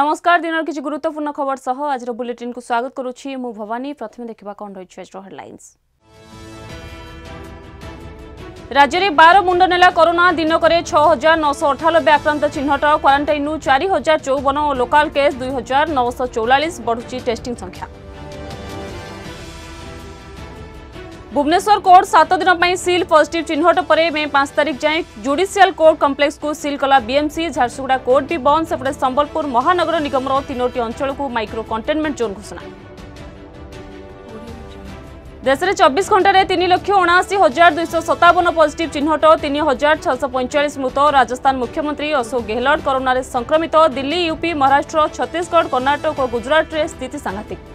নমস্কার দিনের কিছু গুরুত্বপূর্ণ খবর সহ আজর বুলেটিন কু স্বাগত করুছি মু ভবানী প্রথমে দেখিবা কোন রয়েছে আজর হেডলাইন্স রাজ্যের বার মুন্ড নেলা করোনা দিনকরে ছ হাজার নশো অঠানবে আক্রান্ত চিহ্নট কোয়ারেটাইন্রু চারি হাজার চৌবন ও লোকাল কেস দুই হাজার নশো চৌরাশ বড়ুচি টেস্টিং সংখ্যা भुवनेश्वर कोर्ट सात दिन सिल पजिट चिन्ह मे पांच तारीख जाए जुडिशियाल कोर्ट कंप्लेक्स को सिल कला बीएमसी झारसुगुड़ा कोर्ट भी बंद सेपटे संबलपुर महानगर निगम तीनो अंचल को माइक्रो कंटेनमेंट जोन घोषणा देश में चौबीस घंटे तीन लक्ष अणाशी हजार दुई सतावन पजिट चिन्हट तीन हजार छःश पैंचाश मृत राजस्थान मुख्यमंत्री अशोक गेहलोत करोन संक्रमित दिल्ली यूपी महाराष्ट्र छत्तीशगढ़ कर्नाटक और गुजरात में स्थित सांघातिक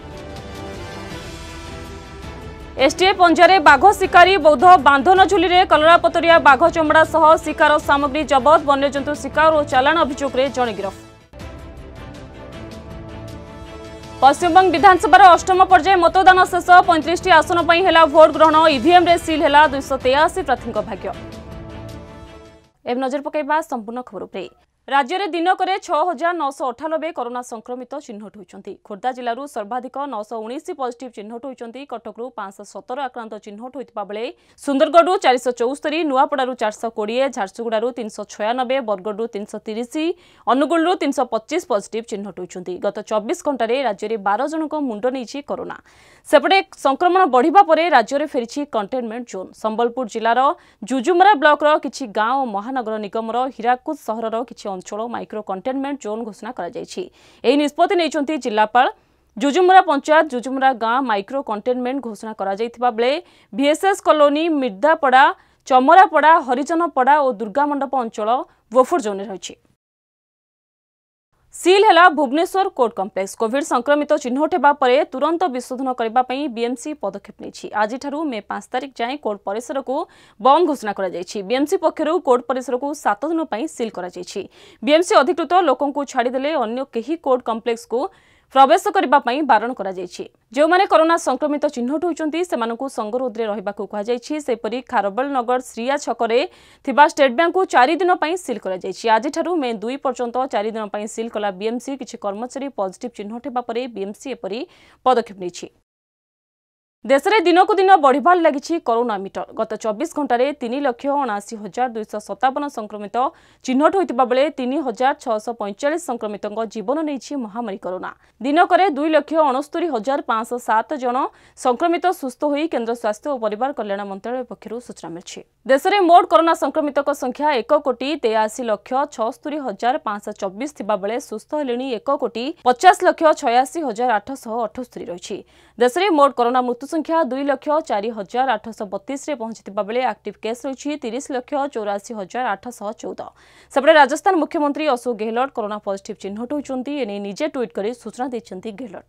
ଏସ୍ଟିଏ ପଞ୍ଜାରେ ବାଘ ଶିକାରୀ ବୌଦ୍ଧ ବାନ୍ଧନଝୁଲିରେ କଲରାପତରିଆ ବାଘ ଚମଡ଼ା ସହ ଶିକାର ସାମଗ୍ରୀ ଜବତ ବନ୍ୟଜନ୍ତୁ ଶିକାର ଓ ଚାଲାଣ ଅଭିଯୋଗରେ ଜଣେ ଗିରଫ ପଶ୍ଚିମବଙ୍ଗ ବିଧାନସଭାର ଅଷ୍ଟମ ପର୍ଯ୍ୟାୟ ମତଦାନ ଶେଷ ପଇଁତିରିଶଟି ଆସନ ପାଇଁ ହେଲା ଭୋଟ ଗ୍ରହଣ ଇଭିଏମ୍ରେ ସିଲ୍ ହେଲା ଦୁଇଶହ ତେୟାଅଶୀ ପ୍ରାର୍ଥୀଙ୍କ ଭାଗ୍ୟ ଏବେ ନଜର ପକାଇବା ସମ୍ପୂର୍ଣ୍ଣ ଖବର ଉପରେ ରାଜ୍ୟରେ ଦିନକରେ ଛଅ ହଜାର ନଅଶହ ଅଠାନବେ କରୋନା ସଂକ୍ରମିତ ଚିହ୍ନଟ ହୋଇଛନ୍ତି ଖୋର୍ଦ୍ଧା ଜିଲ୍ଲାରୁ ସର୍ବାଧିକ ନଅଶହ ଉଣେଇଶ ପଜିଟିଭ୍ ଚିହ୍ନଟ ହୋଇଛନ୍ତି କଟକରୁ ପାଞ୍ଚଶହ ସତର ଆକ୍ରାନ୍ତ ଚିହ୍ନଟ ହୋଇଥିବା ବେଳେ ସୁନ୍ଦରଗଡ଼ରୁ ଚାରିଶହ ଚଉସ୍ତରୀ ନୂଆପଡ଼ାରୁ ଚାରିଶହ କୋଡ଼ିଏ ଝାରସୁଗୁଡ଼ାରୁ ତିନିଶହ ଛୟାନବେ ବରଗଡ଼ରୁ ତିନିଶହ ତିରିଶ ଅନୁଗୁଳରୁ ତିନିଶହ ପଚିଶ ପଜିଟିଭ୍ ଚିହ୍ନଟ ହୋଇଛନ୍ତି ଗତ ଚବିଶ ଘଣ୍ଟାରେ ରାଜ୍ୟରେ ବାର ଜଣଙ୍କ ମୁଣ୍ଡ ନେଇଛି କରୋନା ସେପଟେ ସଂକ୍ରମଣ ବଢ଼ିବା ପରେ ରାଜ୍ୟରେ ଫେରିଛି କଣ୍ଟେନ୍ମେଣ୍ଟ ଜୋନ୍ ସମ୍ବଲପୁର ଜିଲ୍ଲାର ଜୁଜୁମରା ବ୍ଲକର କିଛି ଗାଁ ଓ ମହାନଗର ନିଗମର ହୀରାକୁଦ ସହରର କିଛି ଅଞ୍ଚଳ ମାଇକ୍ରୋ କଣ୍ଟେନମେଣ୍ଟ ଜୋନ୍ ଘୋଷଣା କରାଯାଇଛି ଏହି ନିଷ୍ପତ୍ତି ନେଇଛନ୍ତି ଜିଲ୍ଲାପାଳ ଜୁଜୁମୁରା ପଞ୍ଚାୟତ ଜୁଜୁମୁରା ଗାଁ ମାଇକ୍ରୋ କଣ୍ଟେନମେଣ୍ଟ ଘୋଷଣା କରାଯାଇଥିବା ବେଳେ ଭିଏସ୍ଏସ୍ କଲୋନି ମିର୍ଦ୍ଦାପଡ଼ା ଚମରାପଡ଼ା ହରିଜନପଡ଼ା ଓ ଦୁର୍ଗାମଣ୍ଡପ ଅଞ୍ଚଳ ବୋଫର ଜୋନ୍ରେ ରହିଛି ସିଲ୍ ହେଲା ଭୁବନେଶ୍ୱର କୋର୍ଟ କମ୍ପ୍ଲେକ୍ସ କୋଭିଡ୍ ସଂକ୍ରମିତ ଚିହ୍ନଟ ହେବା ପରେ ତୁରନ୍ତ ବିଶୋଧନ କରିବା ପାଇଁ ବିଏମ୍ସି ପଦକ୍ଷେପ ନେଇଛି ଆଜିଠାରୁ ମେ ପାଞ୍ଚ ତାରିଖ ଯାଏଁ କୋର୍ଟ ପରିସରକୁ ବନ୍ଦ ଘୋଷଣା କରାଯାଇଛି ବିଏମ୍ସି ପକ୍ଷରୁ କୋର୍ଟ ପରିସରକୁ ସାତ ଦିନ ପାଇଁ ସିଲ୍ କରାଯାଇଛି ବିଏମ୍ସି ଅଧିକୃତ ଲୋକଙ୍କୁ ଛାଡ଼ିଦେଲେ ଅନ୍ୟ କେହି କୋର୍ଟ କମ୍ପ୍ଲେକ୍ସକୁ প্রবেশ করা বারণ করা যে করোনা সংক্রমিত চিহ্নট হচ্ছেন সে সঙ্গরোধে রহবাকে কুহযাই সেপরি খারবল নগর শ্রিয়া ছকরে স্টেট ব্যাঙ্ক চারিদিন সিল করা আজিঠার মে দুই পর্যন্ত চারিদিন সিল কলা বিএমসি কিছু কর্মচারী পজিটিভ চিহ্নট হওয়া পরে বিএমসি এপরি পদক্ষেপ নিয়েছে ଦେଶରେ ଦିନକୁ ଦିନ ବଢ଼ିବାରେ ଲାଗିଛି କରୋନା ମିଟର ଗତ ଚବିଶ ଘଣ୍ଟାରେ ତିନି ଲକ୍ଷ ଅଣାଅଶୀ ହଜାର ଦୁଇଶହ ସତାବନ ସଂକ୍ରମିତ ଚିହ୍ନଟ ହୋଇଥିବା ବେଳେ ତିନି ହଜାର ଛଅଶହ ପଇଁଚାଳିଶ ସଂକ୍ରମିତଙ୍କ ଜୀବନ ନେଇଛି ମହାମାରୀ କରୋନା ଦିନକରେ ଦୁଇ ଲକ୍ଷ ଅଣସ୍ତରୀ ହଜାର ପାଞ୍ଚଶହ ସାତ ଜଣ ସଂକ୍ରମିତ ସୁସ୍ଥ ହୋଇ କେନ୍ଦ୍ର ସ୍ୱାସ୍ଥ୍ୟ ଓ ପରିବାର କଲ୍ୟାଣ ମନ୍ତ୍ରଣାଳୟ ପକ୍ଷରୁ ସୂଚନା ମିଳିଛି ଦେଶରେ ମୋଟ କରୋନା ସଂକ୍ରମିତଙ୍କ ସଂଖ୍ୟା ଏକ କୋଟି ତେୟାଅଶୀ ଲକ୍ଷ ଛଅସ୍ତରୀ ହଜାର ପାଞ୍ଚଶହ ଚବିଶ ଥିବାବେଳେ ସୁସ୍ଥ ହେଲେଣି ଏକ କୋଟି ପଚାଶ ଲକ୍ଷ ଛୟାଅଶୀ ହଜାର ଆଠଶହ ଅଠସ୍ତରୀ ରହିଛି ଦେଶରେ ମୋଟ କରୋନା ମୃତ୍ୟୁ ସଂଖ୍ୟା ଦୁଇ ଲକ୍ଷ ଚାରି ହଜାର ଆଠଶହ ବତିଶରେ ପହଞ୍ଚିଥିବା ବେଳେ ଆକ୍ଟିଭ୍ କେସ୍ ରହିଛି ତିରିଶ ଲକ୍ଷ ଚଉରାଅଶୀ ହଜାର ଆଠଶହ ଚଉଦ ସେପଟେ ରାଜସ୍ଥାନ ମୁଖ୍ୟମନ୍ତ୍ରୀ ଅଶୋକ ଗେହଲଟ କରୋନା ପଜିଟିଭ୍ ଚିହ୍ନଟ ହୋଇଛନ୍ତି ଏନେଇ ନିଜେ ଟ୍ୱିଟ୍ କରି ସୂଚନା ଦେଇଛନ୍ତି ଗେହଲଟ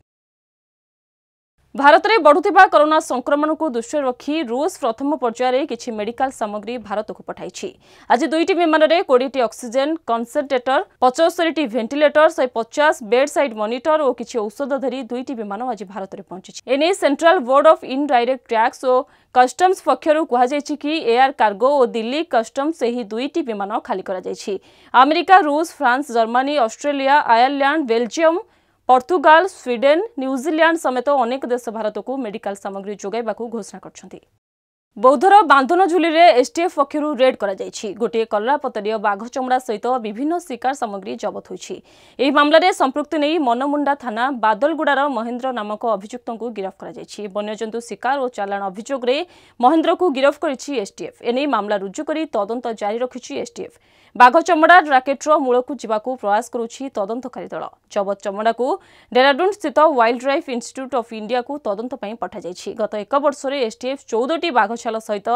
ଭାରତରେ ବଢ଼ୁଥିବା କରୋନା ସଂକ୍ରମଣକୁ ଦୃଷ୍ଟିରେ ରଖି ରୁଷ ପ୍ରଥମ ପର୍ଯ୍ୟାୟରେ କିଛି ମେଡିକାଲ ସାମଗ୍ରୀ ଭାରତକୁ ପଠାଇଛି ଆଜି ଦୁଇଟି ବିମାନରେ କୋଡ଼ିଏଟି ଅକ୍ସିଜେନ୍ କନ୍ସେଣ୍ଟ୍ରେଟର ପଚସ୍ତରୀଟି ଭେଣ୍ଟିଲେଟର ଶହେ ପଚାଶ ବେଡ୍ ସାଇଡ୍ ମନିଟର ଓ କିଛି ଔଷଧ ଧରି ଦୁଇଟି ବିମାନ ଆଜି ଭାରତରେ ପହଞ୍ଚିଛି ଏନେଇ central board of indirect tax ଓ କଷ୍ଟମ୍ସ ପକ୍ଷରୁ କୁହାଯାଇଛି କି ଏୟାର କାର୍ଗୋ ଓ ଦିଲ୍ଲୀ କଷ୍ଟମ୍ସ ଏହି ଦୁଇଟି ବିମାନ ଖାଲି କରାଯାଇଛି ଆମେରିକା ରୁଷ France Germany Australia Ireland Belgium Portugal Sweden New Zealand समेत अनेक देश भारत को मेडिकल सामग्री जोगाइबा घोषणा कर বৌদ্ধর বান্ধনঝুলিরে এসটিএফ পক্ষর রেড করা যাইছি গোটিয়ে কলাপতরীয় বাঘ চমড়া সহ বিভিন্ন শিকার সামগ্রী জবত হয়েছে এই মামলার সম্পৃক্তি নিয়ে মনমুন্ডা থানা বাদলগুড়ার মহেন্দ্র নামক অভিযুক্ত গিরফ করা যাইছি বন্যজন্তু শিকার ও চালাণ অভিযোগে মহেন্দ্রক গিরফ করেছে এসটিএফ এনে মামলা রুজু করে তদন্ত জারি রাখি এসটিএফ বাঘ চমড়া রাকেটর মূলক যা প্রয়াস করছে তদন্তকারী দল জবত চমড়া ডেরাডুন স্থিত wild life institute of India তদন্ত যাই গত এক বর্ষে এসটিএফ চৌদটি বাঘ ମାର୍ଶାଲ ସହିତ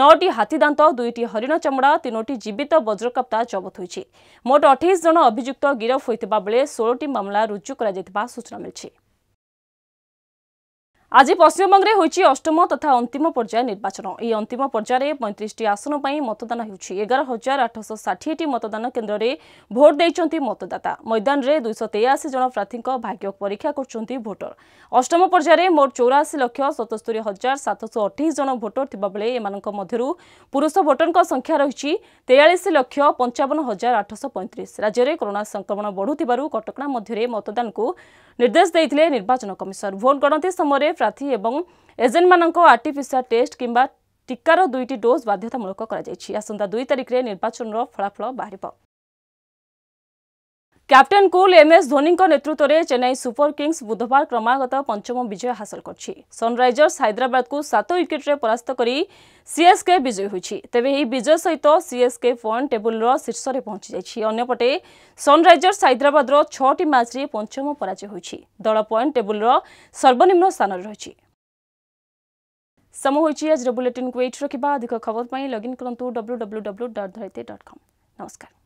ନଅଟି ହାତୀଦାନ୍ତ ଦୁଇଟି ହରିଣ ଚମଡ଼ା ତିନୋଟି ଜୀବିତ ବଜ୍ରକପ୍ତା ଜବତ ହୋଇଛି ମୋଟ ଅଠେଇଶ ଜଣ ଅଭିଯୁକ୍ତ ଗିରଫ ହୋଇଥିବା ବେଳେ ଷୋହଳଟି ମାମଲା ରୁଜୁ କରାଯାଇଥିବା ସୂଚନା ମିଳିଛି ଆଜି ପଶ୍ଚିମବଙ୍ଗରେ ହୋଇଛି ଅଷ୍ଟମ ତଥା ଅନ୍ତିମ ପର୍ଯ୍ୟାୟ ନିର୍ବାଚନ ଏହି ଅନ୍ତିମ ପର୍ଯ୍ୟାୟରେ ପଇଁତିରିଶଟି ଆସନ ପାଇଁ ମତଦାନ ହେଉଛି ଏଗାର ହଜାର ଆଠଶହ ଷାଠିଏଟି ମତଦାନ କେନ୍ଦ୍ରରେ ଭୋଟ୍ ଦେଇଛନ୍ତି ମତଦାତା ମଇଦାନରେ ଦୁଇଶହ ତେୟାଅଶୀ ଜଣ ପ୍ରାର୍ଥୀଙ୍କ ଭାଗ୍ୟ ପରୀକ୍ଷା କରୁଛନ୍ତି ଭୋଟର ଅଷ୍ଟମ ପର୍ଯ୍ୟାୟରେ ମୋଟ ଚଉରାଅଶୀ ଲକ୍ଷ ସତସ୍ତରୀ ହଜାର ସାତଶହ ଅଠେଇଶ ଜଣ ଭୋଟର ଥିବାବେଳେ ଏମାନଙ୍କ ମଧ୍ୟରୁ ପୁରୁଷ ଭୋଟରଙ୍କ ସଂଖ୍ୟା ରହିଛି ତେୟାଳିଶ ଲକ୍ଷ ପଞ୍ଚାବନ ହଜାର ଆଠଶହ ପଇଁତିରିଶ ରାଜ୍ୟରେ କରୋନା ସଂକ୍ରମଣ ବଢ଼ୁଥିବାରୁ କଟକଣା ମଧ୍ୟରେ ମତଦାନକୁ ନିର୍ଦ୍ଦେଶ ଦେଇଥିଲେ ନିର୍ବାଚନ କମିଶନ ଭୋଟ୍ ଗଣତି ସମୟରେ প্রার্থী এবং এজেন্টমানক আরটিপিসিআর টেস্ট কিংবা টিকার দুইটি ডোজ বাধ্যতামূলক করা আসন্তা দুই তারিখে নির্বাচনর ফলাফল বাহার ক্যাপ্টেন কুল এম এস ধোনিଙ୍କ নেতৃত্বରେ চেন্নাই সুপার কিংস বুধবার ক্রমাগত পঞ্চম বিজয় হাসল করছে সনরাইজর্স হায়দ্রাবাদকু সাত উইকেটরে পরাস্ত করে সিএসকে বিজয়ী হয়েছে তবে এই বিজয় সহিত সিএসকে পয়েন্ট টেবুলর শীর্ষে পৌঁছি যাই অন্যপটে সনরাইজর্স হায়দ্রাবাদর ছটি ম্যাচে পঞ্চম পরাজয় হয়েছে দল পয়েন্ট টেবুলর সর্বনিম্ন স্থানরে রয়েছে ସମୟ ହୋଇଛି ଆଜିର ବୁଲେଟିନ୍କୁ ଏଇଠି ରଖିବା ଅଧିକ ଖବର ପାଇଁ ଲଗ୍ଇନ୍ କରନ୍ତୁ W W W dot Dharitri dot com ନମସ୍କାର